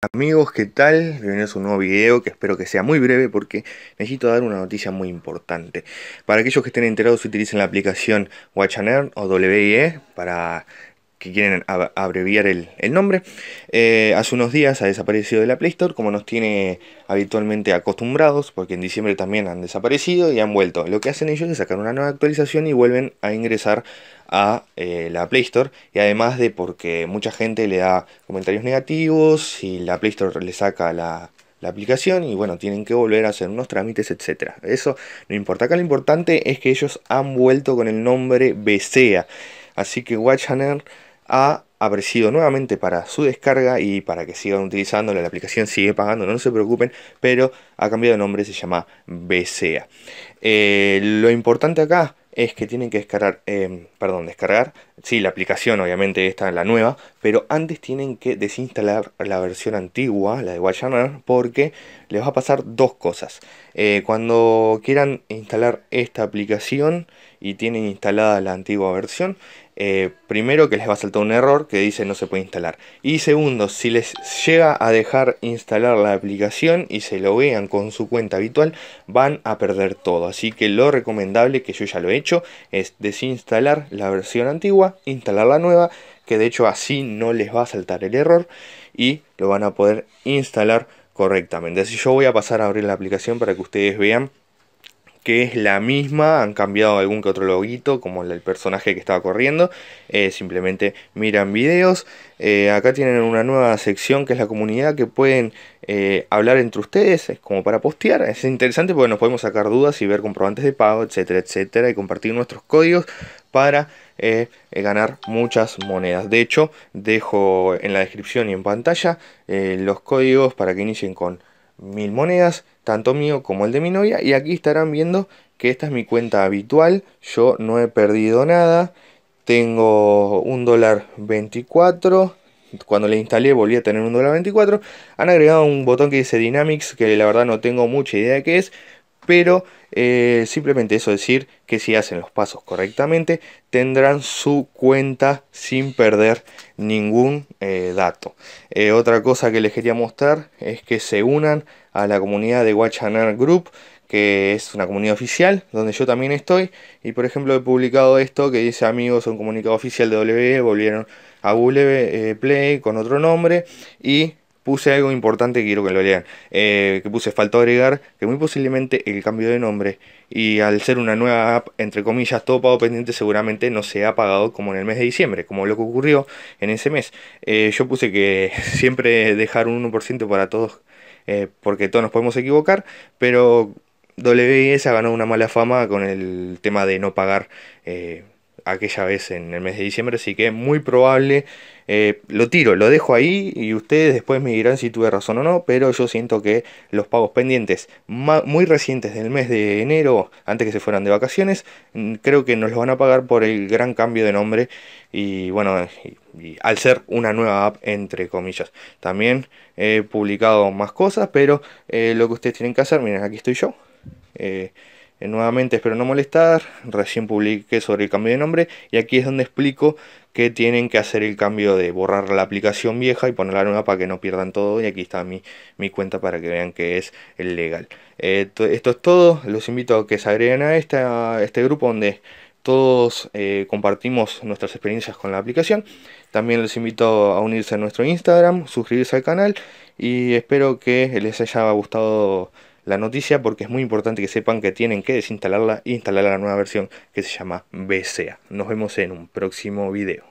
Amigos, ¿qué tal? Bienvenidos a un nuevo video que espero que sea muy breve porque necesito dar una noticia muy importante. Para aquellos que estén enterados, utilicen la aplicación Watchaner o WIE para que quieren abreviar el, nombre. Eh, hace unos días ha desaparecido de la Play Store, como nos tiene habitualmente acostumbrados, porque en diciembre también han desaparecido y han vuelto. Lo que hacen ellos es sacar una nueva actualización y vuelven a ingresar a eh, la Play Store. Y además de porque mucha gente le da comentarios negativos y la Play Store le saca la, aplicación y bueno, tienen que volver a hacer unos trámites, etcétera. Eso no importa. Acá lo importante es que ellos han vuelto con el nombre BCA Así que WatchHanner ha aparecido nuevamente para su descarga y para que sigan utilizándola. La aplicación sigue pagando, no se preocupen, pero ha cambiado de nombre, se llama BCA. Eh, lo importante acá es que tienen que descargar, em, perdón, descargar, sí, la aplicación obviamente está en la nueva, pero antes tienen que desinstalar la versión antigua, la de guayana porque les va a pasar dos cosas. Eh, cuando quieran instalar esta aplicación y tienen instalada la antigua versión, eh, primero que les va a saltar un error que dice no se puede instalar. Y segundo, si les llega a dejar instalar la aplicación y se lo vean con su cuenta habitual, van a perder todo. Así que lo recomendable, que yo ya lo he hecho, es desinstalar la versión antigua, instalar la nueva, que de hecho así no les va a saltar el error y lo van a poder instalar correctamente. Así yo voy a pasar a abrir la aplicación para que ustedes vean que es la misma, han cambiado algún que otro loguito, como el personaje que estaba corriendo, eh, simplemente miran videos, eh, acá tienen una nueva sección que es la comunidad que pueden eh, hablar entre ustedes, es como para postear, es interesante porque nos podemos sacar dudas y ver comprobantes de pago, etcétera, etcétera, y compartir nuestros códigos para ganar muchas monedas. De hecho, dejo en la descripción y en pantalla los códigos para que inicien con mil monedas, tanto mío como el de mi novia. Y aquí estarán viendo que esta es mi cuenta habitual. Yo no he perdido nada. Tengo un dólar 24. Cuando le instalé volví a tener un dólar 24. Han agregado un botón que dice Dynamics, que la verdad no tengo mucha idea de qué es pero eh, simplemente eso decir que si hacen los pasos correctamente tendrán su cuenta sin perder ningún eh, dato. Eh, otra cosa que les quería mostrar es que se unan a la comunidad de Watchaner Group que es una comunidad oficial donde yo también estoy y por ejemplo he publicado esto que dice amigos un comunicado oficial de W volvieron a W Play con otro nombre y puse algo importante que quiero que lo lean. Eh, que puse falta agregar que muy posiblemente el cambio de nombre y al ser una nueva app, entre comillas, todo pago pendiente seguramente no se ha pagado como en el mes de diciembre, como lo que ocurrió en ese mes. Eh, yo puse que siempre dejar un 1% para todos, eh, porque todos nos podemos equivocar, pero WS ha ganado una mala fama con el tema de no pagar aquella vez en el mes de diciembre, así que muy probable, eh, lo tiro, lo dejo ahí y ustedes después me dirán si tuve razón o no, pero yo siento que los pagos pendientes muy recientes del mes de enero, antes que se fueran de vacaciones, mm, creo que nos los van a pagar por el gran cambio de nombre y bueno, al ser una nueva app entre comillas. También he publicado más cosas, pero eh, lo que ustedes tienen que hacer, miren, aquí estoy yo. Eh, eh, nuevamente espero no molestar, recién publiqué sobre el cambio de nombre y aquí es donde explico que tienen que hacer el cambio de borrar la aplicación vieja y ponerla nueva para que no pierdan todo y aquí está mi, mi cuenta para que vean que es legal. Eh, esto es todo, los invito a que se agreguen a, este grupo donde todos eh, compartimos nuestras experiencias con la aplicación. También los invito a unirse a nuestro Instagram, suscribirse al canal y espero que les haya gustado la noticia porque es muy importante que sepan que tienen que desinstalarla e instalar la nueva versión que se llama BCA. Nos vemos en un próximo video.